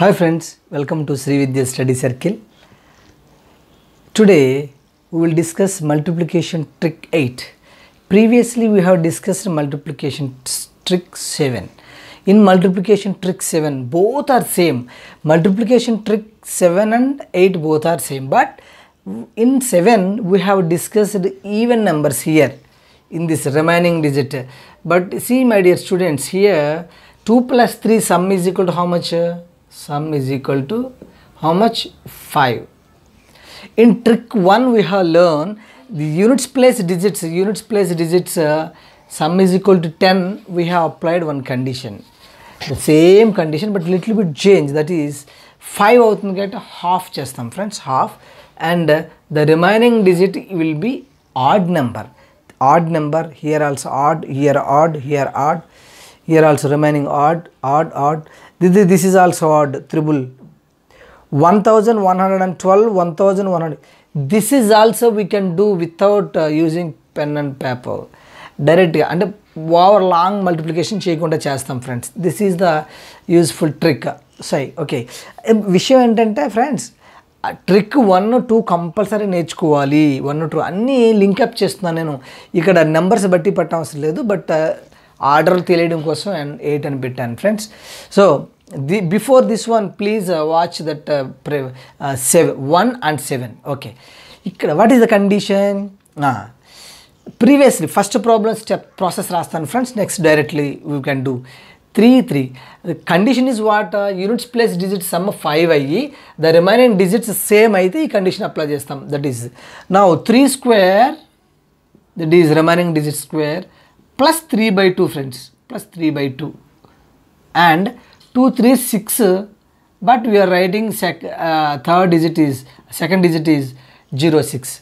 Hi friends, welcome to Sri Vidya Study Circle. Today we will discuss multiplication trick 8. Previously we have discussed multiplication trick 7. In multiplication trick 7 both are same. Multiplication trick 7 and 8 both are same but in 7 we have discussed even numbers here in this remaining digit. But see my dear students here 2 plus 3 sum is equal to how much? sum is equal to how much 5 in trick 1 we have learned the units place digits units place digits uh, sum is equal to 10 we have applied one condition the same condition but little bit change that is 5 get half just చేస్తాం friends half and the remaining digit will be odd number. Odd number here also odd, here odd, here odd, here also remaining odd, odd, odd. This one thousand one hundred and twelve one thousand one hundred this is also we can do without using pen and paper డైరెక్ట్గా అంటే over long multiplication చేయకుండా చేస్తాం friends this is the useful trick సై okay విషయం ఏంటంటే friends trick one two compulsory నేర్చుకోవాలి one two అన్నీ link up చేస్తున్నాను నేను ఇక్కడ నెంబర్స్ బట్టి పట్టవసరం లేదు బట్ ఆర్డర్ తెలియడం కోసం అండ్ ఎయిట్ అని పెట్టాను friends so the before this one please watch that seven one and seven okay ఇక్కడ what is the condition previously first problem step process రాస్తాను friends next directly you can do three three condition is what units plus digits sum five అయ్యి the remaining digits same అయితే ఈ condition apply చేస్తాం that is నా three square that is remaining digit square plus three by two friends plus three by two and two three six but we are writing sec third digit is second digit is zero six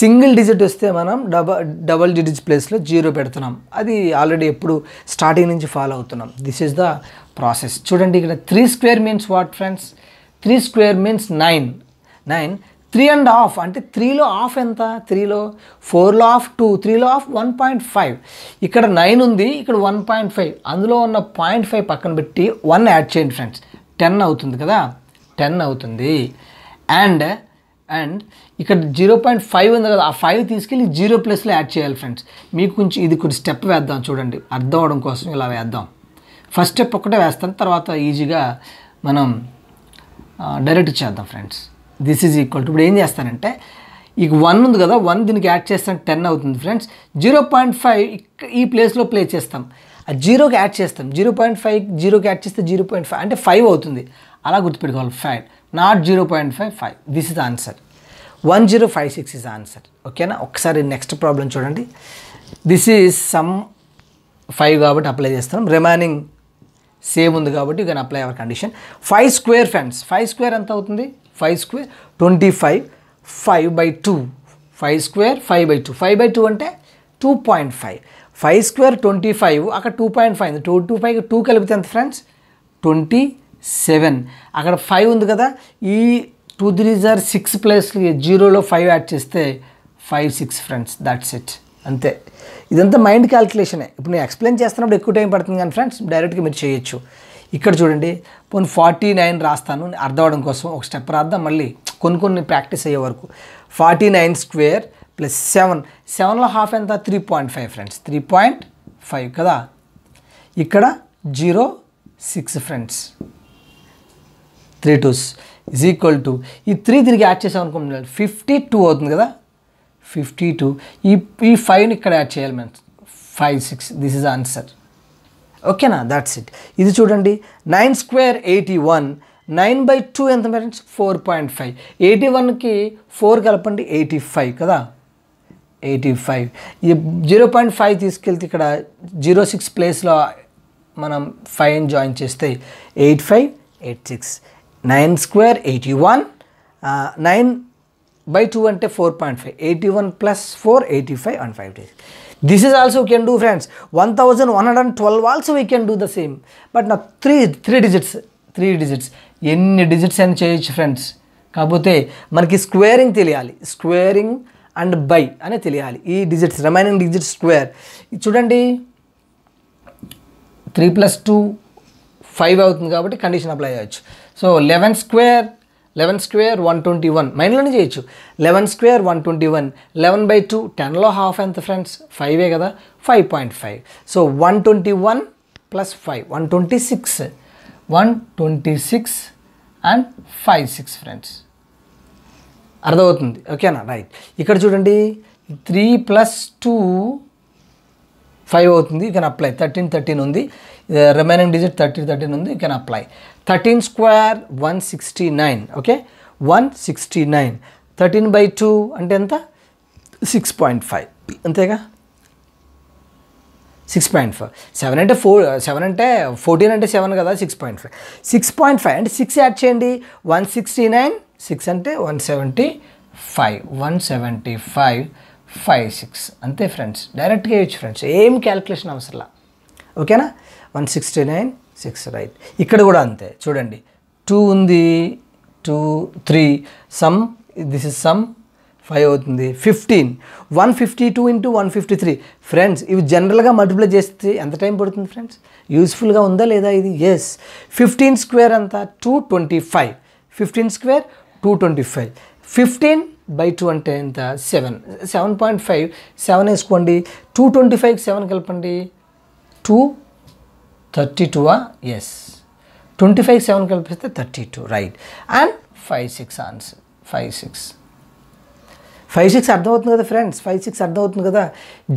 single digit వస్తే మనం double double digit ప్లేస్లో zero పెడుతున్నాం అది already ఎప్పుడు starting నుంచి follow అవుతున్నాం this is the process చూడండి ఇక్కడ three square means what friends three square means nine nine three and half అంటే త్రీలో హాఫ్ ఎంత త్రీలో ఫోర్లో హాఫ్ టూ త్రీలో హాఫ్ వన్ పాయింట్ ఫైవ్ ఇక్కడ నైన్ ఉంది ఇక్కడ వన్ పాయింట్ ఫైవ్ అందులో ఉన్న పాయింట్ ఫైవ్ పక్కన పెట్టి వన్ యాడ్ చేయండి ఫ్రెండ్స్ టెన్ అవుతుంది కదా టెన్ అవుతుంది అండ్ అండ్ ఇక్కడ జీరో పాయింట్ ఫైవ్ ఉంది కదా ఆ ఫైవ్ తీసుకెళ్ళి జీరో ప్లస్లో యాడ్ చేయాలి ఫ్రెండ్స్ మీకు కొంచెం ఇది కొంచెం స్టెప్ వేద్దాం చూడండి అర్థం అవడం కోసం ఇలా వేద్దాం ఫస్ట్ స్టెప్ ఒకటే వేస్తాం తర్వాత ఈజీగా మనం డైరెక్ట్ చేద్దాం friends this is equal to ఇప్పుడు ఏం చేస్తానంటే ఈ వన్ ఉంది కదా వన్ దీనికి యాడ్ చేస్తాను టెన్ అవుతుంది ఫ్రెండ్స్ జీరో పాయింట్ ఫైవ్ ఈ ప్లేస్లో ప్లే చేస్తాం ఆ జీరోకి యాడ్ చేస్తాం జీరో పాయింట్ ఫైవ్ జీరోకి యాడ్ చేస్తే జీరో పాయింట్ ఫైవ్ అంటే ఫైవ్ అవుతుంది అలా గుర్తుపెట్టుకోవాలి five not zero point five five this is answer one zero five six is answer ఓకేనా ఒకసారి నెక్స్ట్ ప్రాబ్లం చూడండి దిస్ ఈజ్ సమ్ ఫైవ్ కాబట్టి అప్లై చేస్తాం రిమైనింగ్ సేమ్ ఉంది కాబట్టి you can apply our condition five square friends five square ఎంత అవుతుంది five square twenty five five by two five square five by two five by two అంటే two point five five square twenty five అక్కడ two point five two two five two కలిపితే ఎంత friends twenty seven అక్కడ five ఉంది కదా ఈ two three జార్ six plus జీరోలో ఫైవ్ యాడ్ చేస్తే five six friends that's it అంతే ఇదంతా మైండ్ క్యాల్కులేషనే ఇప్పుడు నేను ఎక్స్ప్లెయిన్ చేస్తున్నప్పుడు ఎక్కువ టైం పడుతుంది కానీ ఫ్రెండ్స్ డైరెక్ట్గా మీరు చేయొచ్చు ఇక్కడ చూడండి పోనీ ఫార్టీ నైన్ రాస్తాను అర్థవడం కోసం ఒక స్టెప్ రాద్దాం మళ్ళీ కొన్ని కొన్ని ప్రాక్టీస్ అయ్యే వరకు forty nine square plus seven సెవెన్లో హాఫ్ ఎంత three point five friends three point five కదా ఇక్కడ zero six friends three twos is equal to ఈ త్రీ తిరిగి యాడ్ చేసాం అనుకుంటున్నాను ఫిఫ్టీ టూ అవుతుంది కదా ఫిఫ్టీ టూ ఈ ఈ ఫైవ్ని ఇక్కడ యాడ్ చేయాలి మేము five six this is answer ఓకేనా దాట్స్ ఇట్ ఇది చూడండి nine square eighty one nine by two ఎంత parents four point five eighty వన్కి ఫోర్ కలపండి ఎయిటీ ఫైవ్ కదా eighty five zero point five తీసుకెళ్తే ఇక్కడ జీరో సిక్స్ ప్లేస్లో మనం ఫైవ్ జాయిన్ చేస్తే eight five eight six nine square eighty one nine by two అంటే four point five eighty one plus four eighty five and five days this is also can do friends one thousand one hundred and twelve also we can do the same but నా three three digits three digits ఎన్ని digits అని చేయొచ్చు friends కాకపోతే మనకి squaring తెలియాలి squaring and by అనే తెలియాలి ఈ డిజిట్స్ రిమైనింగ్ డిజిట్స్ స్క్వేర్ చూడండి త్రీ ప్లస్ టూ ఫైవ్ అవుతుంది కాబట్టి కండిషన్ అప్లై చేయొచ్చు so eleven square eleven square one twenty one మైండ్లోనే చేయొచ్చు eleven square one twenty one eleven by two టెన్లో హాఫ్ ఎంత ఫ్రెండ్స్ ఫైవే కదా five point five so one twenty one plus five one twenty six one twenty six and five six friends అర్థమవుతుంది ఓకేనా right ఇక్కడ చూడండి త్రీ ప్లస్ టూ ఫైవ్ అవుతుంది you can apply thirteen thirteen ఉంది remaining uh, digit thirteen thirteen ఉంది you can apply thirteen square one sixty nine okay one sixty nine thirteen by two అంటే ఎంత six point five అంతేగా six point five seven అంటే four uh, seven అంటే fourteen అంటే seven కదా six point five six point five అంటే six add చేయండి one sixty nine six అంటే one seventy five one seventy five five six అంతే friends డైరెక్ట్గా ఇవ్వచ్చు ఫ్రెండ్స్ ఏం క్యాలిక్యులేషన్ అవసరంలా ఓకేనా one sixty nine six right ఇక్కడ కూడా అంతే చూడండి టూ ఉంది two three sum this is sum five అవుతుంది fifteen one fifty two into one fifty three friends ఇవి జనరల్గా మల్టిప్లై చేస్తే ఎంత టైం పడుతుంది ఫ్రెండ్స్ యూస్ఫుల్గా ఉందా లేదా ఇది ఎస్ ఫిఫ్టీన్ స్క్వేర్ అంతా two twenty five fifteen square two twenty five fifteen by two అంటే ఎంత seven seven point five seven వేసుకోండి టూ ట్వంటీ ఫైవ్కి సెవెన్ కలపండి టూ థర్టీ టూవా ఎస్ ట్వంటీ ఫైవ్ సెవెన్ కలిపిస్తే thirty two right and five six answer five six five six అర్థమవుతుంది కదా friends five six అర్థమవుతుంది కదా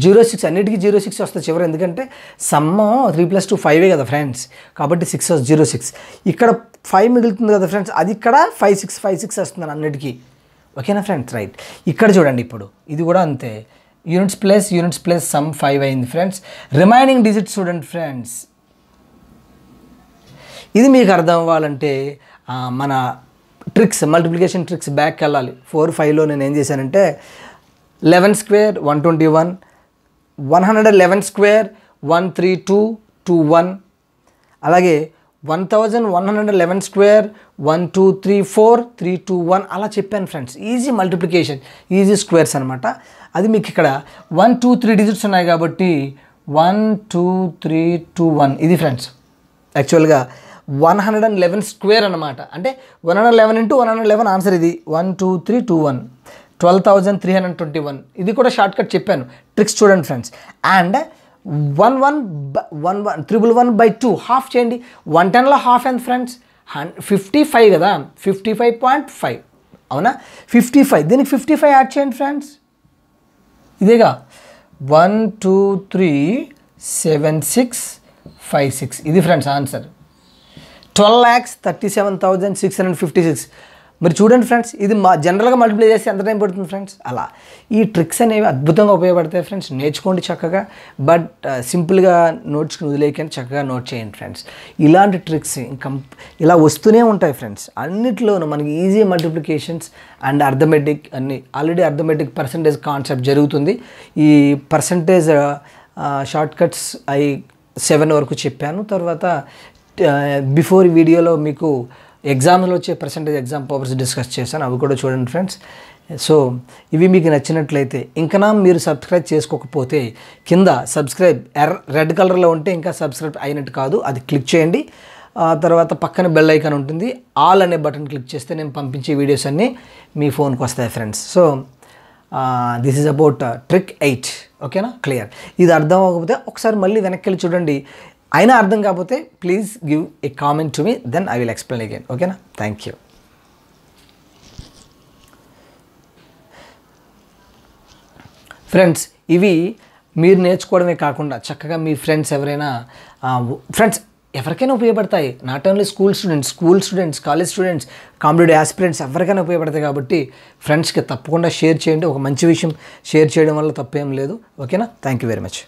జీరో సిక్స్ అన్నిటికీ జీరో సిక్స్ వస్తుంది చివరి ఎందుకంటే సమ్మ త్రీ ప్లస్ టూ ఫైవే కదా ఫ్రెండ్స్ కాబట్టి సిక్స్ జీరో సిక్స్ ఇక్కడ ఫైవ్ మిగులుతుంది కదా ఫ్రెండ్స్ అది ఇక్కడ ఫైవ్ సిక్స్ ఫైవ్ సిక్స్ వస్తుంది అన్నిటికీ ఓకేనా ఫ్రెండ్స్ రైట్ ఇక్కడ చూడండి ఇప్పుడు ఇది కూడా అంతే units plus units plus sum five అయింది ఫ్రెండ్స్ రిమైనింగ్ డిజిట్స్ చూడండి ఫ్రెండ్స్ ఇది మీకు అర్థం అవ్వాలంటే మన ట్రిక్స్ మల్టిప్లికేషన్ ట్రిక్స్ బ్యాక్ వెళ్ళాలి ఫోర్ ఫైవ్లో నేను ఏం చేశానంటే eleven square one twenty one one hundred eleven square one three two two one అలాగే eleven square one two three four three two one అలా చెప్పాను friends easy multiplication easy squares అనమాట అది మీకు ఇక్కడ వన్ టూ త్రీ డిజిట్స్ ఉన్నాయి కాబట్టి one two three two one ఇది ఫ్రెండ్స్ యాక్చువల్గా one hundred and eleven square అనమాట అంటే one hundred eleven into one hundred eleven answer ఇది one two three two one twelve thousand three hundred twenty one ఇది కూడా shortcut చెప్పాను tricks చూడండి friends and one one one one triple one by two half చేయండి one టెన్లో half ఎంత friends హన్ fifty five కదా ఫిఫ్టీ ఫైవ్ పాయింట్ ఫైవ్ అవునా ఫిఫ్టీ ఫైవ్ దీనికి ఫిఫ్టీ ఫైవ్ యాడ్ చేయండి ఫ్రెండ్స్ ఇదేగా one two three seven six five six ఇది friends answer twelve lakhs thirty seven thousand six hundred fifty six మరి చూడండి ఫ్రెండ్స్ ఇది మా జనరల్గా మల్టిప్లై చేసి ఎంత టైం పడుతుంది ఫ్రెండ్స్ అలా ఈ ట్రిక్స్ అనేవి అద్భుతంగా ఉపయోగపడతాయి ఫ్రెండ్స్ నేర్చుకోండి చక్కగా బట్ సింపుల్గా నోట్స్కి వదిలేయకండి చక్కగా నోట్ చేయండి ఫ్రెండ్స్ ఇలాంటి ట్రిక్స్ ఇంకా ఇలా వస్తూనే ఉంటాయి ఫ్రెండ్స్ అన్నిట్లోనూ మనకి ఈజీ మల్టిప్లికేషన్స్ అండ్ అర్థమెటిక్ అన్ని ఆల్రెడీ అర్థమెటిక్ పర్సంటేజ్ కాన్సెప్ట్ జరుగుతుంది ఈ పర్సంటేజ్ షార్ట్ కట్స్ అయి సెవెన్ వరకు చెప్పాను తర్వాత బిఫోర్ వీడియోలో మీకు ఎగ్జామ్లో వచ్చే పర్సంటేజ్ ఎగ్జామ్ పేపర్స్ డిస్కస్ చేశాను అవి కూడా చూడండి ఫ్రెండ్స్ సో ఇవి మీకు నచ్చినట్లయితే ఇంకా మీరు సబ్స్క్రైబ్ చేసుకోకపోతే కింద సబ్స్క్రైబ్ ఎర్ర రెడ్ కలర్లో ఉంటే ఇంకా సబ్స్క్రైబ్ అయినట్టు కాదు అది క్లిక్ చేయండి తర్వాత పక్కన బెల్ ఐకాన్ ఉంటుంది ఆల్ అనే బటన్ క్లిక్ చేస్తే నేను పంపించే వీడియోస్ అన్నీ మీ ఫోన్కి వస్తాయి friends so this is about trick eight ఓకేనా క్లియర్ ఇది అర్థం అవ్వకపోతే ఒకసారి మళ్ళీ వెనక్కి వెళ్ళి చూడండి అయినా అర్థం కాకపోతే please give a comment to me then I will explain again ఓకేనా థ్యాంక్ యూ ఫ్రెండ్స్ ఇవి మీరు నేర్చుకోవడమే కాకుండా చక్కగా మీ ఫ్రెండ్స్ ఎవరైనా ఫ్రెండ్స్ ఎవరికైనా ఉపయోగపడతాయి not only school students school students college students competitive aspirants ఎవరికైనా ఉపయోగపడతాయి కాబట్టి ఫ్రెండ్స్కి తప్పకుండా షేర్ చేయండి ఒక మంచి విషయం షేర్ చేయడం వల్ల తప్పేం లేదు ఓకేనా థ్యాంక్ యూ వెరీ మచ్